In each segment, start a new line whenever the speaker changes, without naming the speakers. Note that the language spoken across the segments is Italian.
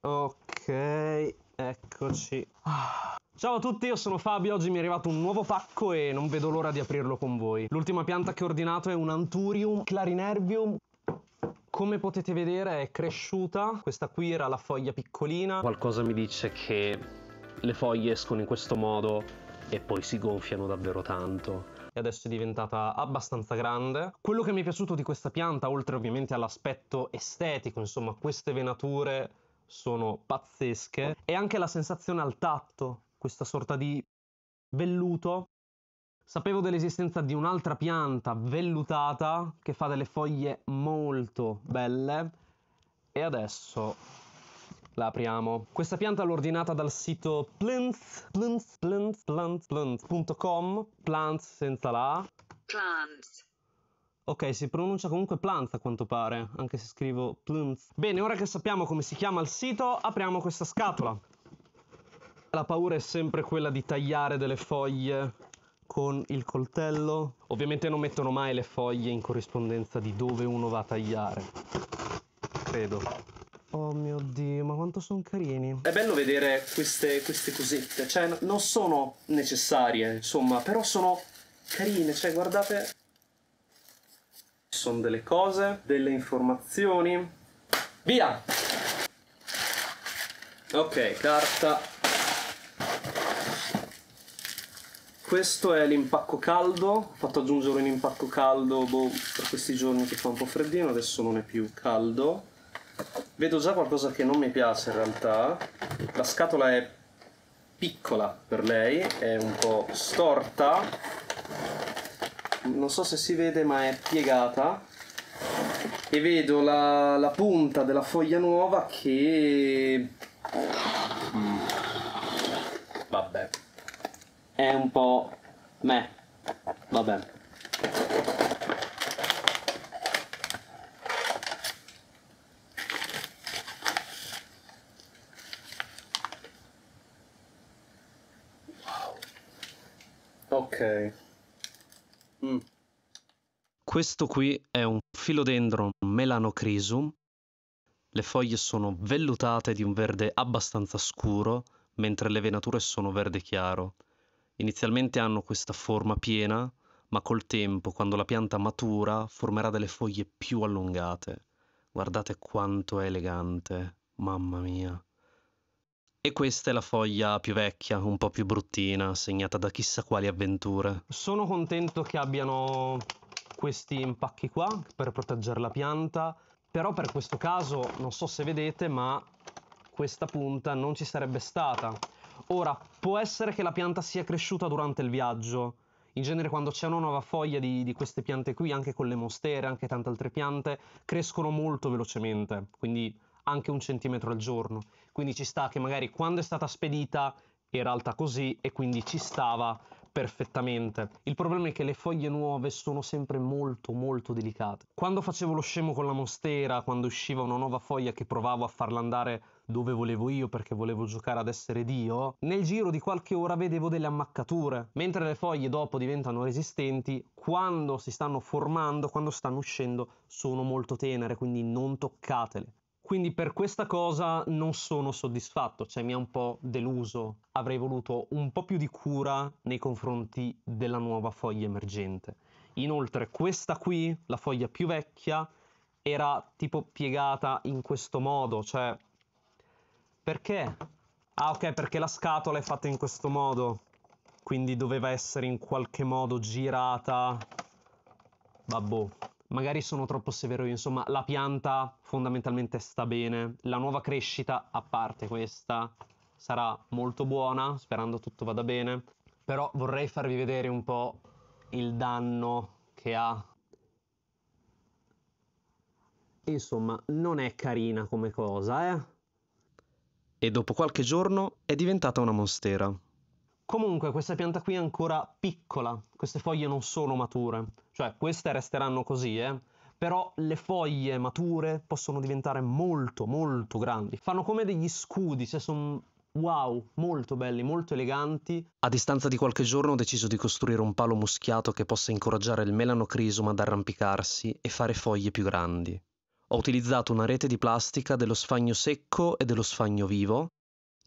Ok, eccoci. Ciao a tutti, io sono Fabio, oggi mi è arrivato un nuovo pacco e non vedo l'ora di aprirlo con voi. L'ultima pianta che ho ordinato è un Anturium clarinervium come potete vedere è cresciuta, questa qui era la foglia piccolina. Qualcosa mi dice che le foglie escono in questo modo e poi si gonfiano davvero tanto. E adesso è diventata abbastanza grande. Quello che mi è piaciuto di questa pianta, oltre ovviamente all'aspetto estetico, insomma queste venature sono pazzesche e anche la sensazione al tatto, questa sorta di velluto. Sapevo dell'esistenza di un'altra pianta vellutata che fa delle foglie molto belle e adesso la apriamo. Questa pianta l'ho ordinata dal sito plants, plants, plants, plants, plants.com, plants senza la plants. Ok, si pronuncia comunque Plant a quanto pare, anche se scrivo Plunth. Bene, ora che sappiamo come si chiama il sito, apriamo questa scatola. La paura è sempre quella di tagliare delle foglie con il coltello. Ovviamente non mettono mai le foglie in corrispondenza di dove uno va a tagliare. Credo. Oh mio dio, ma quanto sono carini. È bello vedere queste, queste cosette, cioè non sono necessarie, insomma, però sono carine, cioè guardate sono delle cose, delle informazioni. Via! Ok, carta. Questo è l'impacco caldo, ho fatto aggiungere un impacco caldo boh, per questi giorni che fa un po' freddino, adesso non è più caldo. Vedo già qualcosa che non mi piace in realtà. La scatola è piccola per lei, è un po' storta, non so se si vede ma è piegata e vedo la, la punta della foglia nuova che mm. vabbè è un po' me vabbè wow. Mm. Questo qui è un philodendron melanocrisum. Le foglie sono vellutate di un verde abbastanza scuro, mentre le venature sono verde chiaro. Inizialmente hanno questa forma piena, ma col tempo, quando la pianta matura, formerà delle foglie più allungate. Guardate quanto è elegante, mamma mia. E questa è la foglia più vecchia, un po' più bruttina, segnata da chissà quali avventure. Sono contento che abbiano questi impacchi qua per proteggere la pianta, però per questo caso non so se vedete, ma questa punta non ci sarebbe stata. Ora, può essere che la pianta sia cresciuta durante il viaggio. In genere quando c'è una nuova foglia di, di queste piante qui, anche con le mostere, anche tante altre piante, crescono molto velocemente, quindi anche un centimetro al giorno. Quindi ci sta che magari quando è stata spedita era alta così e quindi ci stava perfettamente. Il problema è che le foglie nuove sono sempre molto molto delicate. Quando facevo lo scemo con la mostera, quando usciva una nuova foglia che provavo a farla andare dove volevo io perché volevo giocare ad essere Dio, nel giro di qualche ora vedevo delle ammaccature. Mentre le foglie dopo diventano resistenti, quando si stanno formando, quando stanno uscendo, sono molto tenere, quindi non toccatele. Quindi per questa cosa non sono soddisfatto, cioè mi ha un po' deluso. Avrei voluto un po' più di cura nei confronti della nuova foglia emergente. Inoltre questa qui, la foglia più vecchia, era tipo piegata in questo modo, cioè perché? Ah ok, perché la scatola è fatta in questo modo, quindi doveva essere in qualche modo girata. Vabbò, magari sono troppo severo io, insomma la pianta fondamentalmente sta bene, la nuova crescita, a parte questa, sarà molto buona, sperando tutto vada bene, però vorrei farvi vedere un po' il danno che ha. Insomma, non è carina come cosa, eh? E dopo qualche giorno è diventata una monstera. Comunque questa pianta qui è ancora piccola, queste foglie non sono mature, cioè queste resteranno così, eh? però le foglie mature possono diventare molto molto grandi. Fanno come degli scudi, cioè sono wow, molto belli, molto eleganti. A distanza di qualche giorno ho deciso di costruire un palo muschiato che possa incoraggiare il melano ad arrampicarsi e fare foglie più grandi. Ho utilizzato una rete di plastica dello sfagno secco e dello sfagno vivo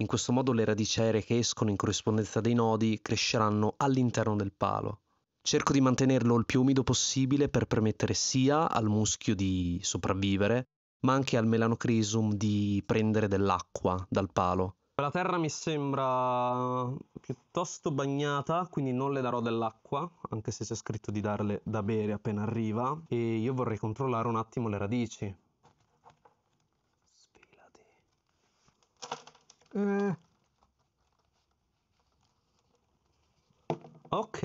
in questo modo le radici aeree che escono in corrispondenza dei nodi cresceranno all'interno del palo. Cerco di mantenerlo il più umido possibile per permettere sia al muschio di sopravvivere, ma anche al melanocrisum di prendere dell'acqua dal palo. La terra mi sembra piuttosto bagnata, quindi non le darò dell'acqua, anche se c'è scritto di darle da bere appena arriva. E io vorrei controllare un attimo le radici. Eh. Ok,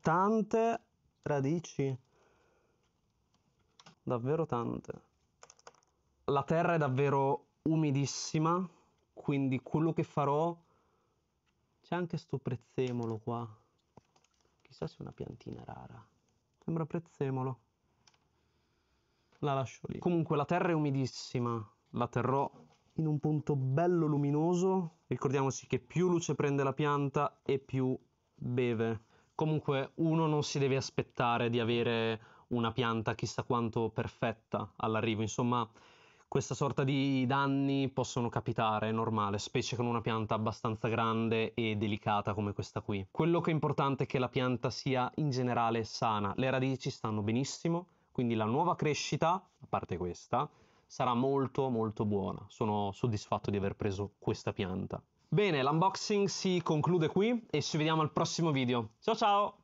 tante radici, davvero tante. La terra è davvero umidissima, quindi quello che farò... C'è anche sto prezzemolo qua. Chissà se è una piantina rara. Sembra prezzemolo. La lascio lì. Comunque la terra è umidissima, la terrò in un punto bello luminoso. Ricordiamoci che più luce prende la pianta e più beve. Comunque uno non si deve aspettare di avere una pianta chissà quanto perfetta all'arrivo, insomma questa sorta di danni possono capitare, è normale, specie con una pianta abbastanza grande e delicata come questa qui. Quello che è importante è che la pianta sia in generale sana, le radici stanno benissimo, quindi la nuova crescita, a parte questa, sarà molto molto buona. Sono soddisfatto di aver preso questa pianta. Bene, l'unboxing si conclude qui e ci vediamo al prossimo video. Ciao ciao!